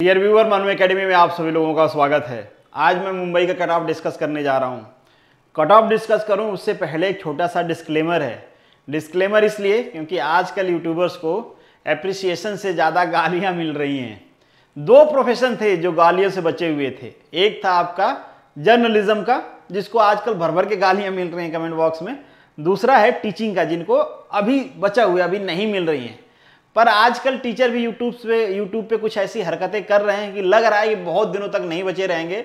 dear viewer Manu academy में आप सभी लोगों का स्वागत है आज मैं मुंबई का कट ऑफ डिस्कस करने जा रहा हूँ कट ऑफ डिस्कस करूँ उससे पहले एक छोटा सा डिस्क्लेमर है डिस्क्लेमर इसलिए क्योंकि आजकल यूट्यूबर्स को अप्रिसिएशन से ज़्यादा गालियाँ मिल रही हैं दो प्रोफेशन थे जो गालियों से बचे हुए थे एक था आपका जर्नलिज्म का जिसको आजकल भर भर के गालियाँ मिल रही हैं कमेंट बॉक्स में दूसरा है टीचिंग का जिनको अभी बचा हुआ अभी नहीं मिल रही हैं पर आजकल टीचर भी यूट्यूब पे यूट्यूब पे कुछ ऐसी हरकतें कर रहे हैं कि लग रहा है कि बहुत दिनों तक नहीं बचे रहेंगे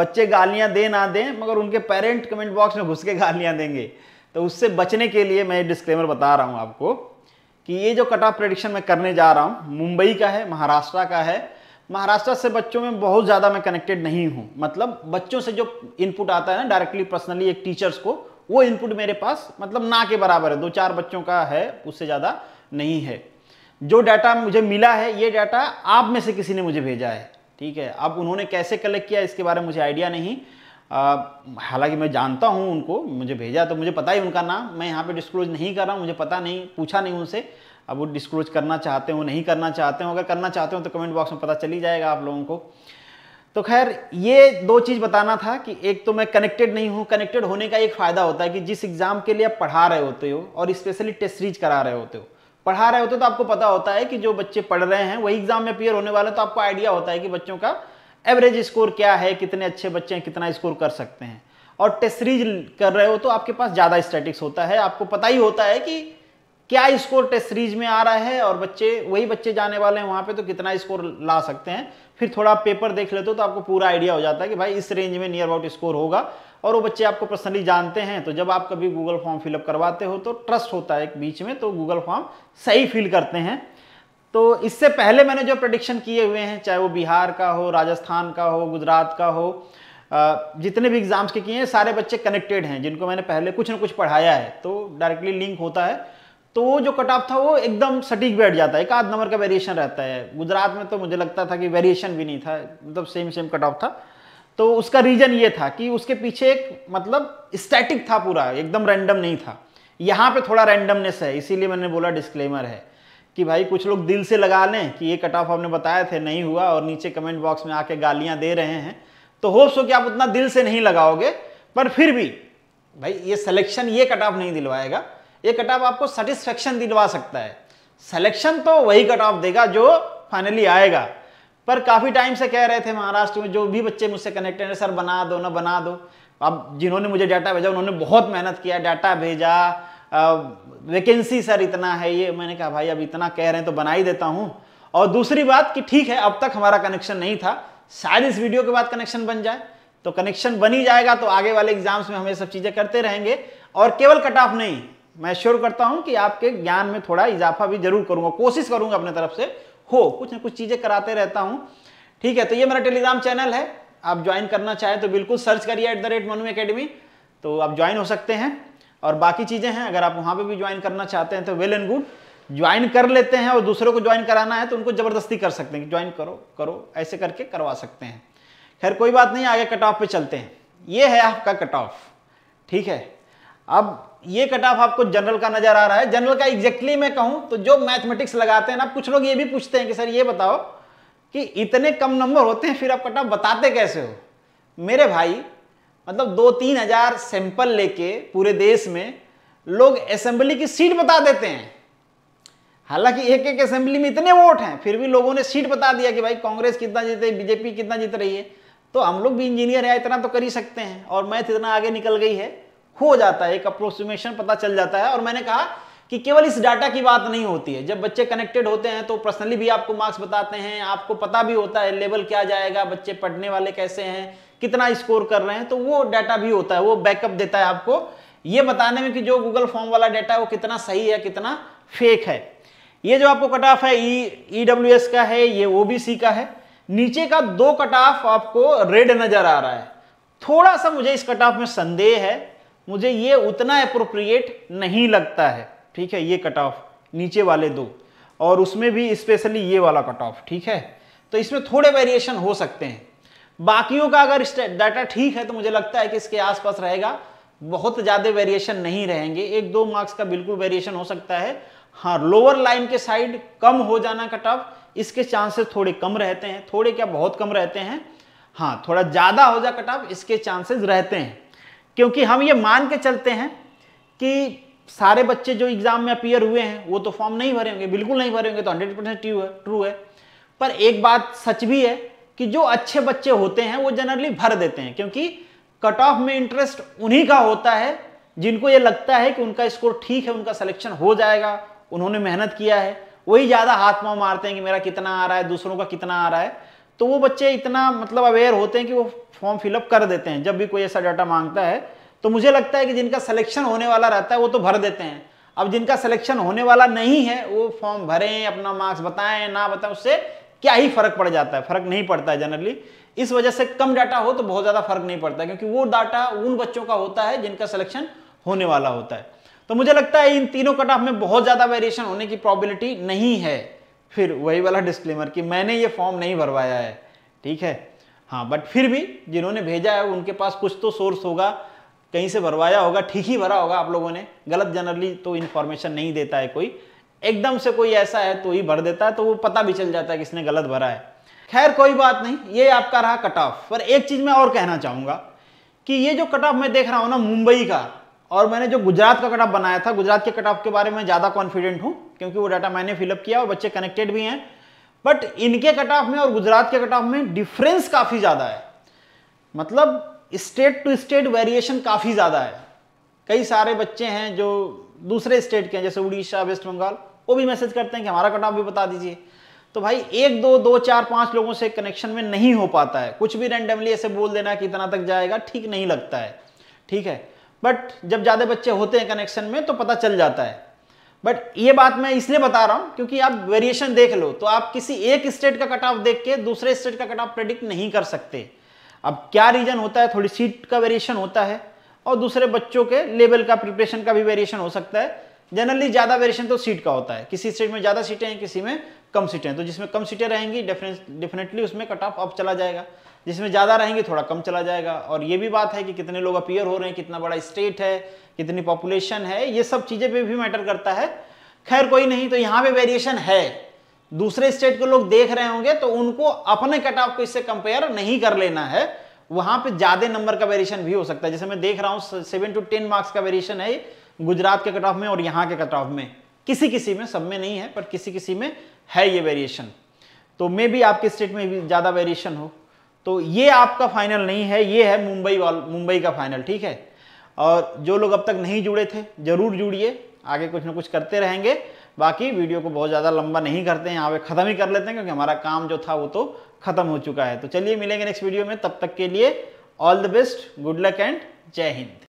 बच्चे गालियां दे ना दें मगर उनके पेरेंट कमेंट बॉक्स में घुस के गालियां देंगे तो उससे बचने के लिए मैं डिस्क्लेमर बता रहा हूँ आपको कि ये जो कट ऑफ प्रडिक्शन मैं करने जा रहा हूँ मुंबई का है महाराष्ट्र का है महाराष्ट्र से बच्चों में बहुत ज़्यादा मैं कनेक्टेड नहीं हूँ मतलब बच्चों से जो इनपुट आता है ना डायरेक्टली पर्सनली एक टीचर्स को वो इनपुट मेरे पास मतलब ना के बराबर है दो चार बच्चों का है उससे ज़्यादा नहीं है जो डाटा मुझे मिला है ये डाटा आप में से किसी ने मुझे भेजा है ठीक है अब उन्होंने कैसे कलेक्ट किया इसके बारे में मुझे आइडिया नहीं हालांकि मैं जानता हूँ उनको मुझे भेजा तो मुझे पता ही उनका नाम मैं यहाँ पे डिस्क्लोज नहीं कर रहा हूँ मुझे पता नहीं पूछा नहीं उनसे अब वो डिस्क्लोज करना चाहते हो नहीं करना चाहते हो अगर करना चाहते हो तो कमेंट बॉक्स में पता चली जाएगा आप लोगों को तो खैर ये दो चीज़ बताना था कि एक तो मैं कनेक्टेड नहीं हूँ कनेक्टेड होने का एक फ़ायदा होता है कि जिस एग्ज़ाम के लिए आप पढ़ा रहे होते हो और स्पेशली टेस्ट सीरीज करा रहे होते हो पढ़ा रहे होते तो आपको पता होता है कि जो बच्चे पढ़ रहे हैं वही एग्जाम में अपियर होने वाले तो आपको आइडिया होता है कि बच्चों का एवरेज स्कोर क्या है कितने अच्छे बच्चे हैं कितना स्कोर कर सकते हैं और टेस्ट सीरीज कर रहे हो तो आपके पास ज़्यादा स्टैटिक्स होता है आपको पता ही होता है कि क्या स्कोर टेस्ट सीरीज में आ रहा है और बच्चे वही बच्चे जाने वाले हैं वहाँ पे तो कितना स्कोर ला सकते हैं फिर थोड़ा आप पेपर देख लेते हो तो आपको पूरा आइडिया हो जाता है कि भाई इस रेंज में नियर अबाउट स्कोर होगा और वो बच्चे आपको पर्सनली जानते हैं तो जब आप कभी गूगल फॉर्म फिलअप करवाते हो तो ट्रस्ट होता है एक बीच में तो गूगल फॉर्म सही फिल करते हैं तो इससे पहले मैंने जो प्रडिक्शन किए हुए हैं चाहे वो बिहार का हो राजस्थान का हो गुजरात का हो जितने भी एग्ज़ाम्स के किए हैं सारे बच्चे कनेक्टेड हैं जिनको मैंने पहले कुछ ना कुछ पढ़ाया है तो डायरेक्टली लिंक होता है तो वो जो कट ऑफ था वो एकदम सटीक बैठ जाता है एक आध नंबर का वेरिएशन रहता है गुजरात में तो मुझे लगता था कि वेरिएशन भी नहीं था मतलब सेम सेम कट ऑफ था तो उसका रीजन ये था कि उसके पीछे एक मतलब स्टैटिक था पूरा एकदम रैंडम नहीं था यहाँ पे थोड़ा रैंडमनेस है इसीलिए मैंने बोला डिस्क्लेमर है कि भाई कुछ लोग दिल से लगा लें कि ये कट ऑफ हमने बताए थे नहीं हुआ और नीचे कमेंट बॉक्स में आके गालियाँ दे रहे हैं तो होप्स हो कि आप उतना दिल से नहीं लगाओगे पर फिर भी भाई ये सिलेक्शन ये कट ऑफ नहीं दिलवाएगा ये कट ऑफ आपको सेटिस्फेक्शन दिलवा सकता है सिलेक्शन तो वही कट ऑफ देगा जो फाइनली आएगा पर काफ़ी टाइम से कह रहे थे महाराष्ट्र में जो भी बच्चे मुझसे कनेक्टेड हैं सर बना दो ना बना दो अब जिन्होंने मुझे डाटा भेजा उन्होंने बहुत मेहनत किया डाटा भेजा वैकेंसी सर इतना है ये मैंने कहा भाई अब इतना कह रहे हैं तो बना ही देता हूँ और दूसरी बात कि ठीक है अब तक हमारा कनेक्शन नहीं था शायद इस वीडियो के बाद कनेक्शन बन जाए तो कनेक्शन बन ही जाएगा तो आगे वाले एग्जाम्स में हम ये सब चीज़ें करते रहेंगे और केवल कट ऑफ नहीं मैं श्योर करता हूं कि आपके ज्ञान में थोड़ा इजाफा भी जरूर करूंगा कोशिश करूंगा अपने तरफ से हो कुछ ना कुछ चीज़ें कराते रहता हूं ठीक है तो ये मेरा टेलीग्राम चैनल है आप ज्वाइन करना चाहें तो बिल्कुल सर्च करिए at the rate Manu academy तो आप ज्वाइन हो सकते हैं और बाकी चीज़ें हैं अगर आप वहाँ पर भी ज्वाइन करना चाहते हैं तो वेल एंड गुड ज्वाइन कर लेते हैं और दूसरों को ज्वाइन कराना है तो उनको ज़बरदस्ती कर सकते हैं कि ज्वाइन करो करो ऐसे करके करवा सकते हैं खैर कोई बात नहीं आगे कट ऑफ पे चलते हैं ये है आपका कट ऑफ ठीक है अब ये कट ऑफ आपको जनरल का नजर आ रहा है जनरल का एग्जैक्टली मैं कहूं तो जो मैथमेटिक्स लगाते हैं ना कुछ लोग ये भी पूछते हैं कि सर ये बताओ कि इतने कम नंबर होते हैं फिर आप कट ऑफ बताते कैसे हो मेरे भाई मतलब दो तीन हजार सैंपल लेके पूरे देश में लोग असेंबली की सीट बता देते हैं हालांकि एक एक असेंबली में इतने वोट हैं फिर भी लोगों ने सीट बता दिया कि भाई कांग्रेस कितना जीत रही बीजेपी कितना जीत रही है तो हम लोग भी इंजीनियर हैं इतना तो कर ही सकते हैं और मैथ इतना आगे निकल गई है हो जाता है एक अप्रोक्सीमेशन पता चल जाता है और मैंने कहा कि केवल इस डाटा की बात नहीं होती है जब बच्चे कनेक्टेड होते हैं तो पर्सनली भी आपको मार्क्स बताते हैं आपको पता भी होता है लेवल क्या जाएगा बच्चे पढ़ने वाले कैसे हैं कितना स्कोर कर रहे हैं तो वो डाटा भी होता है वो बैकअप देता है आपको ये बताने में कि जो गूगल फॉर्म वाला डाटा है वो कितना सही है कितना फेक है ये जो आपको कट ऑफ है ई डब्ल्यू एस का है ये ओबीसी का है नीचे का दो कट ऑफ आपको रेड नजर आ रहा है थोड़ा सा मुझे इस कट ऑफ में संदेह है मुझे ये उतना अप्रोप्रिएट नहीं लगता है ठीक है ये कट ऑफ नीचे वाले दो और उसमें भी स्पेशली ये वाला कट ऑफ ठीक है तो इसमें थोड़े वेरिएशन हो सकते हैं बाकियों का अगर डाटा ठीक है तो मुझे लगता है कि इसके आसपास रहेगा बहुत ज़्यादा वेरिएशन नहीं रहेंगे एक दो मार्क्स का बिल्कुल वेरिएशन हो सकता है हाँ लोअर लाइन के साइड कम हो जाना कट ऑफ इसके चांसेस थोड़े कम रहते हैं थोड़े क्या बहुत कम रहते हैं हाँ थोड़ा ज़्यादा हो जाए कट ऑफ इसके चांसेस रहते हैं क्योंकि हम ये मान के चलते हैं कि सारे बच्चे जो एग्जाम में अपियर हुए हैं वो तो फॉर्म नहीं भरे होंगे बिल्कुल नहीं भरे होंगे तो हंड्रेड परसेंट ट्रू है ट्रू है पर एक बात सच भी है कि जो अच्छे बच्चे होते हैं वो जनरली भर देते हैं क्योंकि कट ऑफ में इंटरेस्ट उन्हीं का होता है जिनको ये लगता है कि उनका स्कोर ठीक है उनका सिलेक्शन हो जाएगा उन्होंने मेहनत किया है वही ज़्यादा हाथ पाँव मारते हैं कि मेरा कितना आ रहा है दूसरों का कितना आ रहा है तो वो बच्चे इतना मतलब अवेयर होते हैं कि वो फॉर्म फिलअप कर देते हैं जब भी कोई ऐसा डाटा मांगता है तो मुझे लगता है कि जिनका सिलेक्शन होने वाला रहता है वो तो भर देते हैं अब जिनका सिलेक्शन होने वाला नहीं है वो फॉर्म भरें अपना मार्क्स बताएं ना बताएं उससे क्या ही फर्क पड़ जाता है फर्क नहीं पड़ता है जनरली इस वजह से कम डाटा हो तो बहुत ज़्यादा फर्क नहीं पड़ता क्योंकि वो डाटा उन बच्चों का होता है जिनका सिलेक्शन होने वाला होता है तो मुझे लगता है इन तीनों कट ऑफ में बहुत ज़्यादा वेरिएशन होने की प्रॉबिलिटी नहीं है फिर वही वाला डिस्क्लेमर कि मैंने ये फॉर्म नहीं भरवाया है ठीक है हाँ बट फिर भी जिन्होंने भेजा है उनके पास कुछ तो सोर्स होगा कहीं से भरवाया होगा ठीक ही भरा होगा आप लोगों ने गलत जनरली तो इन्फॉर्मेशन नहीं देता है कोई एकदम से कोई ऐसा है तो ही भर देता है तो वो पता भी चल जाता है कि इसने गलत भरा है खैर कोई बात नहीं ये आपका रहा कट ऑफ पर एक चीज़ मैं और कहना चाहूंगा कि ये जो कट ऑफ मैं देख रहा हूँ ना मुंबई का और मैंने जो गुजरात का कट ऑफ बनाया था गुजरात के कट ऑफ के बारे में ज़्यादा कॉन्फिडेंट हूँ क्योंकि वो डाटा मैंने फिलअप किया और बच्चे कनेक्टेड भी हैं बट इनके कट ऑफ में और गुजरात के कट ऑफ में डिफरेंस काफ़ी ज़्यादा है मतलब स्टेट टू स्टेट वेरिएशन काफ़ी ज़्यादा है कई सारे बच्चे हैं जो दूसरे स्टेट के हैं जैसे उड़ीसा वेस्ट बंगाल वो भी मैसेज करते हैं कि हमारा कट ऑफ भी बता दीजिए तो भाई एक दो दो चार पांच लोगों से कनेक्शन में नहीं हो पाता है कुछ भी रेंडमली ऐसे बोल देना कि इतना तक जाएगा ठीक नहीं लगता है ठीक है बट जब ज़्यादा बच्चे होते हैं कनेक्शन में तो पता चल जाता है बट ये बात मैं इसलिए बता रहा हूं क्योंकि आप वेरिएशन देख लो तो आप किसी एक स्टेट का कट ऑफ देख के दूसरे स्टेट का कट ऑफ प्रेडिक्ट नहीं कर सकते अब क्या रीजन होता है थोड़ी सीट का वेरिएशन होता है और दूसरे बच्चों के लेवल का प्रिपरेशन का भी वेरिएशन हो सकता है जनरली ज़्यादा वेरिएशन तो सीट का होता है किसी स्टेट में ज़्यादा सीटें हैं किसी में कम सीटें तो जिसमें कम सीटें रहेंगी डेफिनेटली उसमें कट ऑफ अप चला जाएगा जिसमें ज़्यादा रहेंगे थोड़ा कम चला जाएगा और ये भी बात है कि कितने लोग अपियर हो रहे हैं कितना बड़ा स्टेट है कितनी पॉपुलेशन है ये सब चीज़ें पे भी मैटर करता है खैर कोई नहीं तो यहाँ पे वेरिएशन है दूसरे स्टेट के लोग देख रहे होंगे तो उनको अपने कट ऑफ को इससे कंपेयर नहीं कर लेना है वहां पे ज्यादा नंबर का वेरिएशन भी हो सकता है जैसे मैं देख रहा हूँ सेवन टू टेन मार्क्स का वेरिएशन है गुजरात के कट ऑफ में और यहाँ के कट ऑफ में किसी किसी में सब में नहीं है पर किसी किसी में है ये वेरिएशन तो मे भी आपके स्टेट में भी ज़्यादा वेरिएशन हो तो ये आपका फाइनल नहीं है ये है मुंबई वाल मुंबई का फाइनल ठीक है और जो लोग अब तक नहीं जुड़े थे ज़रूर जुड़िए आगे कुछ ना कुछ करते रहेंगे बाकी वीडियो को बहुत ज़्यादा लंबा नहीं करते हैं यहाँ पे ख़त्म ही कर लेते हैं क्योंकि हमारा काम जो था वो तो ख़त्म हो चुका है तो चलिए मिलेंगे नेक्स्ट वीडियो में तब तक के लिए all the best good luck and जय हिंद